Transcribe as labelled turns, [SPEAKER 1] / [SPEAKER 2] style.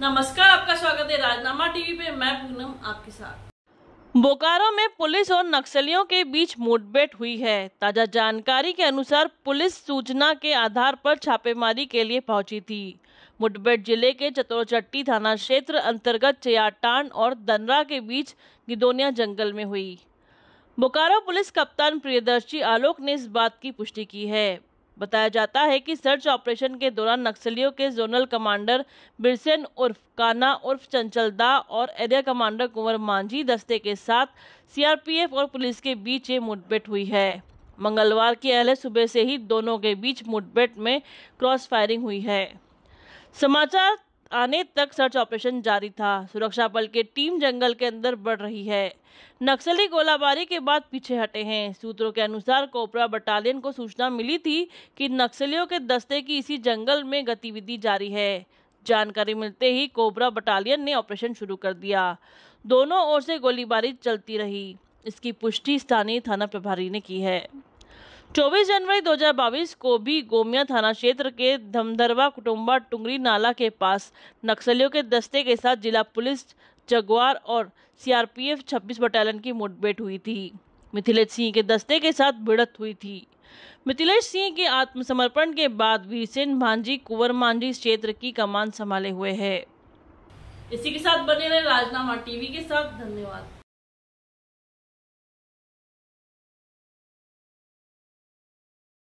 [SPEAKER 1] नमस्कार आपका स्वागत है राजनामा टीवी पे मैं पूनम आपके साथ
[SPEAKER 2] बोकारो में पुलिस और नक्सलियों के बीच मुठभेड़ हुई है ताजा जानकारी के अनुसार पुलिस सूचना के आधार पर छापेमारी के लिए पहुंची थी मुठभेड़ जिले के चतोरचट्टी थाना क्षेत्र अंतर्गत चयाटान और दनरा के बीच गिदोनिया जंगल में हुई बोकारो पुलिस कप्तान प्रियदर्शी आलोक ने इस बात की पुष्टि की है बताया जाता है कि सर्च ऑपरेशन के दौरान नक्सलियों के जोनल कमांडर बिरसेन उर्फ काना उर्फ चंचलदा और एरिया कमांडर कुंवर मांझी दस्ते के साथ सीआरपीएफ और पुलिस के बीच ये मुठभेड़ हुई है मंगलवार की अहले सुबह से ही दोनों के बीच मुठभेड़ में क्रॉस फायरिंग हुई है समाचार आने तक सर्च ऑपरेशन जारी था सुरक्षा बल के टीम जंगल के अंदर बढ़ रही है नक्सली गोलाबारी के बाद पीछे हटे हैं सूत्रों के अनुसार कोबरा बटालियन को सूचना मिली थी कि नक्सलियों के दस्ते की इसी जंगल में गतिविधि जारी है जानकारी मिलते ही कोबरा बटालियन ने ऑपरेशन शुरू कर दिया दोनों ओर से गोलीबारी चलती रही इसकी पुष्टि स्थानीय थाना प्रभारी ने की है 24 जनवरी 2022 को भी गोमिया थाना क्षेत्र के धमधरवा कुटुम्बा टुंगरी नाला के पास नक्सलियों के दस्ते के साथ जिला पुलिस जगवार और सीआरपीएफ 26 बटालियन की मुठभेड़ हुई थी मिथिलेश सिंह के दस्ते के साथ भिड़त हुई थी मिथिलेश सिंह के आत्मसमर्पण के बाद वीरसेन भांजी कुंवर मांझी क्षेत्र की कमान संभाले हुए है इसी के साथ बने रहे राजनामा टीवी के साथ धन्यवाद